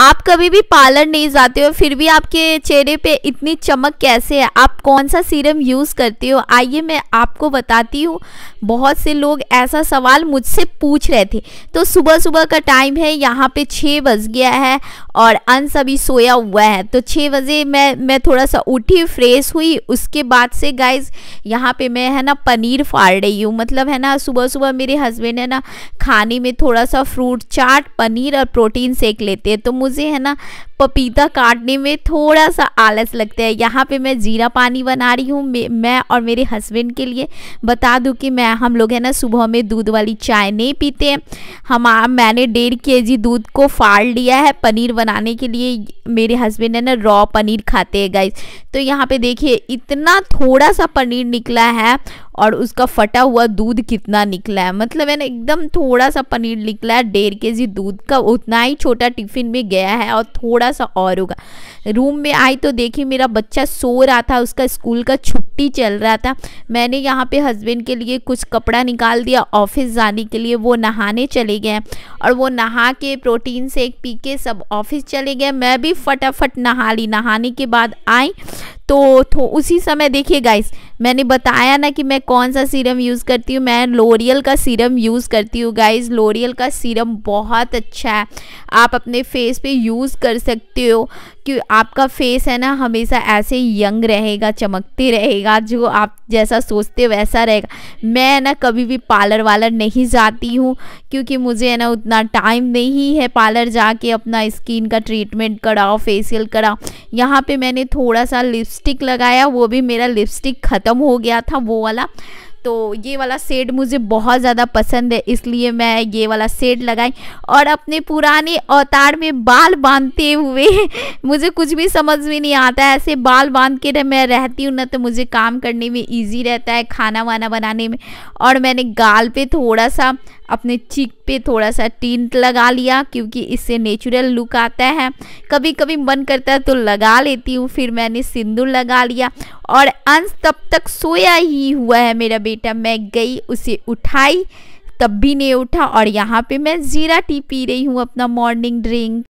आप कभी भी पार्लर नहीं जाते हो फिर भी आपके चेहरे पे इतनी चमक कैसे है आप कौन सा सीरम यूज़ करते हो आइए मैं आपको बताती हूँ बहुत से लोग ऐसा सवाल मुझसे पूछ रहे थे तो सुबह सुबह का टाइम है यहाँ पे छः बज गया है और अंश अभी सोया हुआ है तो छः बजे मैं मैं थोड़ा सा उठी फ्रेश हुई उसके बाद से गाइज यहाँ पर मैं है ना पनीर फाड़ रही हूँ मतलब है ना सुबह सुबह मेरे हस्बैंड है ना खाने में थोड़ा सा फ्रूट चाट पनीर और प्रोटीन सेक लेते हैं तो मुझे है ना पपीता काटने में थोड़ा सा आलस लगता है यहाँ पे मैं जीरा पानी बना रही हूँ मैं और मेरे हस्बैंड के लिए बता दूँ कि मैं हम लोग है ना सुबह में दूध वाली चाय नहीं पीते हैं हम मैंने डेढ़ के जी दूध को फाड़ लिया है पनीर बनाने के लिए मेरे हस्बैंड है ना रॉ पनीर खाते हैं गाइज तो यहाँ पे देखिए इतना थोड़ा सा पनीर निकला है और उसका फटा हुआ दूध कितना निकला है मतलब है ना एकदम थोड़ा सा पनीर निकला है डेढ़ के जी दूध का उतना ही छोटा टिफिन में गया है और थोड़ा थोड़ा सा और होगा रूम में आई तो देखी मेरा बच्चा सो रहा था उसका स्कूल का छुट्टी चल रहा था मैंने यहाँ पे हस्बैंड के लिए कुछ कपड़ा निकाल दिया ऑफिस जाने के लिए वो नहाने चले गए और वो नहा के प्रोटीन सेक पी के सब ऑफिस चले गए मैं भी फटाफट नहा ली नहाने के बाद आई तो, तो उसी समय देखिए गाइस मैंने बताया ना कि मैं कौन सा सीरम यूज़ करती हूँ मैं लोरियल का सीरम यूज़ करती हूँ गाइस लोरियल का सीरम बहुत अच्छा है आप अपने फेस पे यूज़ कर सकते सकते हो कि आपका फेस है ना हमेशा ऐसे यंग रहेगा चमकते रहेगा जो आप जैसा सोचते हो वैसा रहेगा मैं ना कभी भी पार्लर वालर नहीं जाती हूँ क्योंकि मुझे है ना उतना टाइम नहीं है पार्लर जाके अपना स्किन का ट्रीटमेंट कराओ फेसियल कराओ यहाँ पे मैंने थोड़ा सा लिपस्टिक लगाया वो भी मेरा लिपस्टिक ख़त्म हो गया था वो वाला तो ये वाला सेड मुझे बहुत ज़्यादा पसंद है इसलिए मैं ये वाला सेड लगाई और अपने पुराने अवतार में बाल बांधते हुए मुझे कुछ भी समझ में नहीं आता है ऐसे बाल बांध के मैं रहती हूँ ना तो मुझे काम करने में ईजी रहता है खाना वाना बनाने में और मैंने गाल पे थोड़ा सा अपने चीक पे थोड़ा सा टिंट लगा लिया क्योंकि इससे नेचुरल लुक आता है कभी कभी मन करता है तो लगा लेती हूँ फिर मैंने सिंदूर लगा लिया और अंश तब तक सोया ही हुआ है मेरा बेटा मैं गई उसे उठाई तब भी नहीं उठा और यहाँ पे मैं ज़ीरा टी पी रही हूँ अपना मॉर्निंग ड्रिंक